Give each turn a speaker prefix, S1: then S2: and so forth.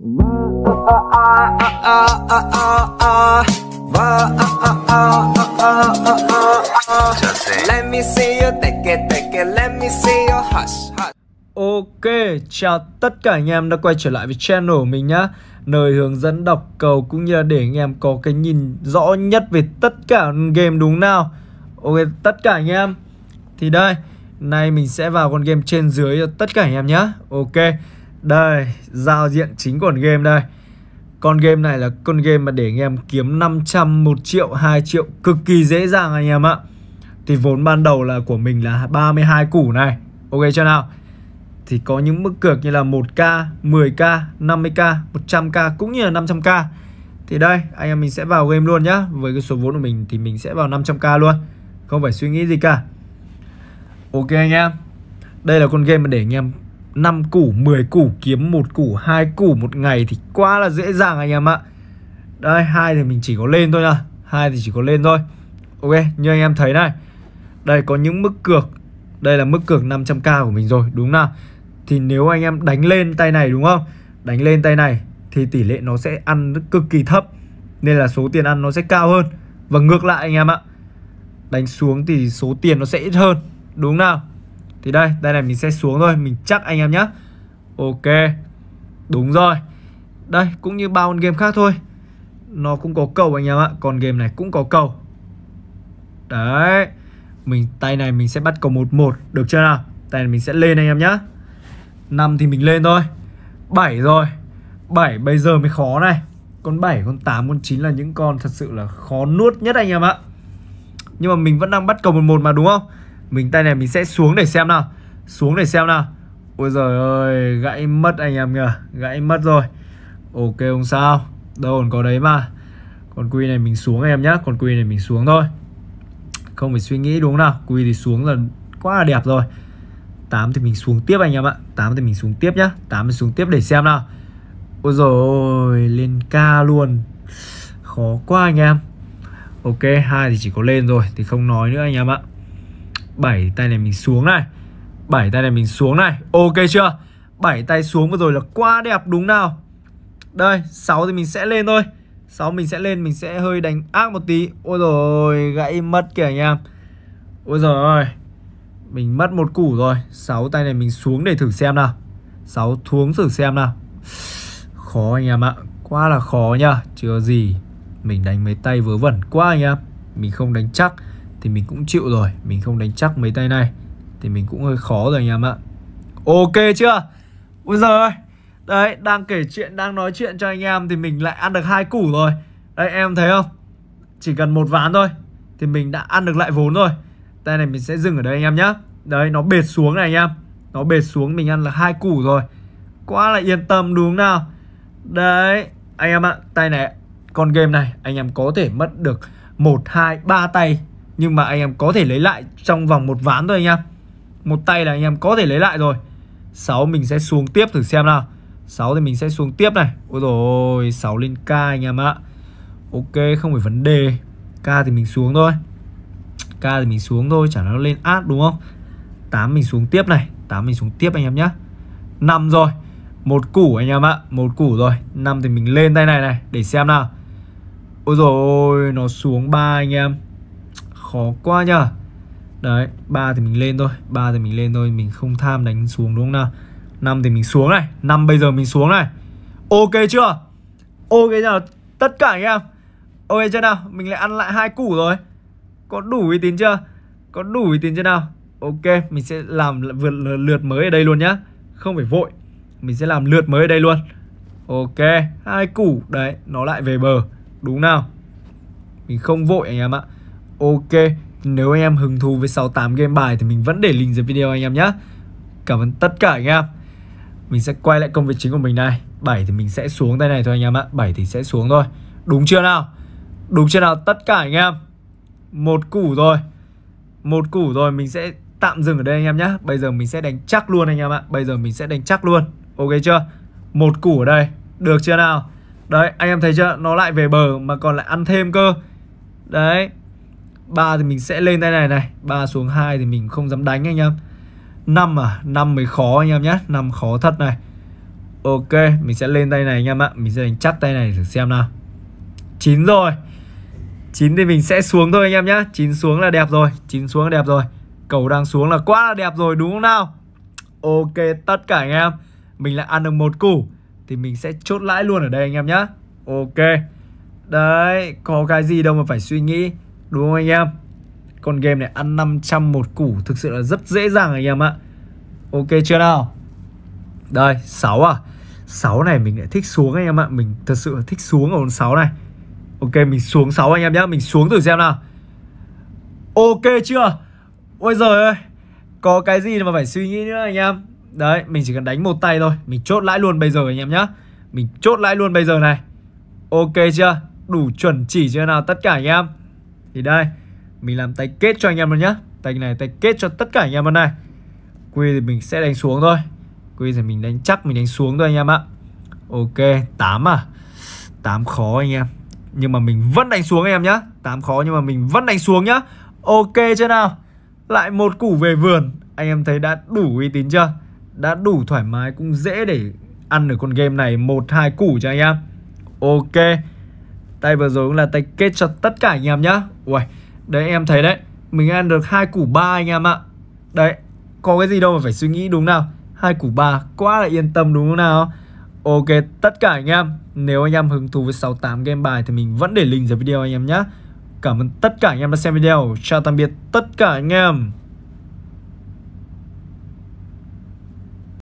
S1: Ok, chào tất cả anh em đã quay trở lại với channel của mình nhá Nơi hướng dẫn đọc cầu cũng như là để anh em có cái nhìn rõ nhất về tất cả game đúng nào Ok, tất cả anh em Thì đây, nay mình sẽ vào con game trên dưới cho tất cả anh em nhá Ok, đây, giao diện chính của game đây Con game này là con game mà để anh em kiếm 500, 1 triệu, 2 triệu Cực kỳ dễ dàng anh em ạ Thì vốn ban đầu là của mình là 32 củ này Ok chưa nào Thì có những mức cược như là 1k, 10k, 50k, 100k cũng như là 500k Thì đây, anh em mình sẽ vào game luôn nhá Với cái số vốn của mình thì mình sẽ vào 500k luôn Không phải suy nghĩ gì cả Ok anh em Đây là con game mà để anh em 5 củ, 10 củ kiếm một củ, hai củ một ngày thì quá là dễ dàng anh em ạ. Đây, hai thì mình chỉ có lên thôi nha. Hai thì chỉ có lên thôi. Ok, như anh em thấy này. Đây có những mức cược. Đây là mức cược 500k của mình rồi, đúng nào? Thì nếu anh em đánh lên tay này đúng không? Đánh lên tay này thì tỷ lệ nó sẽ ăn cực kỳ thấp. Nên là số tiền ăn nó sẽ cao hơn. Và ngược lại anh em ạ. Đánh xuống thì số tiền nó sẽ ít hơn, đúng nào? Thì đây, đây này mình sẽ xuống thôi Mình chắc anh em nhá Ok Đúng rồi Đây, cũng như bao con game khác thôi Nó cũng có cầu anh em ạ Còn game này cũng có cầu Đấy mình Tay này mình sẽ bắt cầu 1-1 Được chưa nào Tay này mình sẽ lên anh em nhá 5 thì mình lên thôi 7 rồi 7 bây giờ mới khó này Con 7, con 8, con 9 là những con thật sự là khó nuốt nhất anh em ạ Nhưng mà mình vẫn đang bắt cầu 1-1 mà đúng không mình tay này mình sẽ xuống để xem nào Xuống để xem nào Ôi giời ơi gãy mất anh em kìa Gãy mất rồi Ok không sao Đâu còn có đấy mà Còn quy này mình xuống em nhá Còn quy này mình xuống thôi Không phải suy nghĩ đúng không nào Quy thì xuống là quá là đẹp rồi 8 thì mình xuống tiếp anh em ạ 8 thì mình xuống tiếp nhá 8 thì xuống tiếp để xem nào Ôi dồi ôi, lên ca luôn Khó quá anh em Ok, hai thì chỉ có lên rồi Thì không nói nữa anh em ạ 7 tay này mình xuống này 7 tay này mình xuống này Ok chưa 7 tay xuống vừa rồi là quá đẹp đúng nào Đây 6 thì mình sẽ lên thôi 6 mình sẽ lên mình sẽ hơi đánh ác một tí Ôi rồi gãy mất kìa anh em Ôi rồi ơi Mình mất một củ rồi 6 tay này mình xuống để thử xem nào 6 xuống thử xem nào Khó anh em ạ Quá là khó nha Chưa gì Mình đánh mấy tay vớ vẩn quá anh em Mình không đánh chắc thì mình cũng chịu rồi mình không đánh chắc mấy tay này thì mình cũng hơi khó rồi anh em ạ ok chưa ôi giời ơi đấy đang kể chuyện đang nói chuyện cho anh em thì mình lại ăn được hai củ rồi đây em thấy không chỉ cần một ván thôi thì mình đã ăn được lại vốn rồi tay này mình sẽ dừng ở đây anh em nhá đấy nó bệt xuống này anh em nó bệt xuống mình ăn là hai củ rồi quá là yên tâm đúng không nào đấy anh em ạ tay này con game này anh em có thể mất được một hai ba tay nhưng mà anh em có thể lấy lại trong vòng một ván thôi anh em một tay là anh em có thể lấy lại rồi 6 mình sẽ xuống tiếp thử xem nào 6 thì mình sẽ xuống tiếp này Ôi rồi 6 lên K anh em ạ Ok không phải vấn đề K thì mình xuống thôi K thì mình xuống thôi chả nó lên át đúng không 8 mình xuống tiếp này 8 mình xuống tiếp anh em nhé 5 rồi một củ anh em ạ một củ rồi 5 thì mình lên tay này này để xem nào Ôi rồi nó xuống ba anh em khó quá nhá Đấy, 3 thì mình lên thôi 3 thì mình lên thôi, mình không tham đánh xuống đúng không nào 5 thì mình xuống này 5 bây giờ mình xuống này Ok chưa Ok chưa Tất cả anh em Ok chưa nào Mình lại ăn lại hai củ rồi Có đủ uy tín chưa Có đủ uy tín chưa nào Ok Mình sẽ làm vượt lượt mới ở đây luôn nhá Không phải vội Mình sẽ làm lượt mới ở đây luôn Ok hai củ Đấy Nó lại về bờ Đúng nào Mình không vội anh em ạ Ok, nếu anh em hứng thú với 68 game bài thì mình vẫn để link dưới video anh em nhé. Cảm ơn tất cả anh em. Mình sẽ quay lại công việc chính của mình này. 7 thì mình sẽ xuống đây này thôi anh em ạ. 7 thì sẽ xuống thôi. Đúng chưa nào? Đúng chưa nào tất cả anh em? Một củ rồi. Một củ rồi mình sẽ tạm dừng ở đây anh em nhé. Bây giờ mình sẽ đánh chắc luôn anh em ạ. Bây giờ mình sẽ đánh chắc luôn. Ok chưa? Một củ ở đây. Được chưa nào? Đấy, anh em thấy chưa? Nó lại về bờ mà còn lại ăn thêm cơ. Đấy, 3 thì mình sẽ lên tay này này 3 xuống 2 thì mình không dám đánh anh em 5 à 5 mới khó anh em nhé 5 khó thật này Ok mình sẽ lên tay này anh em ạ Mình sẽ đánh chắc tay này thử xem nào 9 rồi 9 thì mình sẽ xuống thôi anh em nhé 9 xuống là đẹp rồi 9 xuống là đẹp rồi Cầu đang xuống là quá là đẹp rồi đúng không nào Ok tất cả anh em Mình lại ăn được một củ Thì mình sẽ chốt lãi luôn ở đây anh em nhé Ok Đấy có cái gì đâu mà phải suy nghĩ Đúng không anh em? Con game này ăn 500 một củ thực sự là rất dễ dàng anh em ạ. Ok chưa nào? Đây, 6 à. 6 này mình lại thích xuống anh em ạ. Mình thật sự là thích xuống ở con 6 này. Ok, mình xuống 6 anh em nhé. Mình xuống thử xem nào. Ok chưa? Ôi giời ơi. Có cái gì mà phải suy nghĩ nữa anh em. Đấy, mình chỉ cần đánh một tay thôi. Mình chốt lãi luôn bây giờ anh em nhé. Mình chốt lãi luôn bây giờ này. Ok chưa? Đủ chuẩn chỉ chưa nào tất cả anh em? thì đây mình làm tay kết cho anh em luôn nhá tay này tay kết cho tất cả anh em luôn này quy thì mình sẽ đánh xuống thôi quy thì mình đánh chắc mình đánh xuống thôi anh em ạ ok 8 à 8 khó anh em nhưng mà mình vẫn đánh xuống anh em nhá 8 khó nhưng mà mình vẫn đánh xuống nhá ok chưa nào lại một củ về vườn anh em thấy đã đủ uy tín chưa đã đủ thoải mái cũng dễ để ăn được con game này một hai củ cho anh em ok Tay vừa rồi cũng là tay kết cho tất cả anh em nhá Ui, đấy em thấy đấy Mình ăn được hai củ ba anh em ạ Đấy, có cái gì đâu mà phải suy nghĩ đúng nào hai củ ba quá là yên tâm đúng không nào Ok tất cả anh em Nếu anh em hứng thú với 68 game bài Thì mình vẫn để link dưới video anh em nhá, Cảm ơn tất cả anh em đã xem video Chào tạm biệt tất cả anh em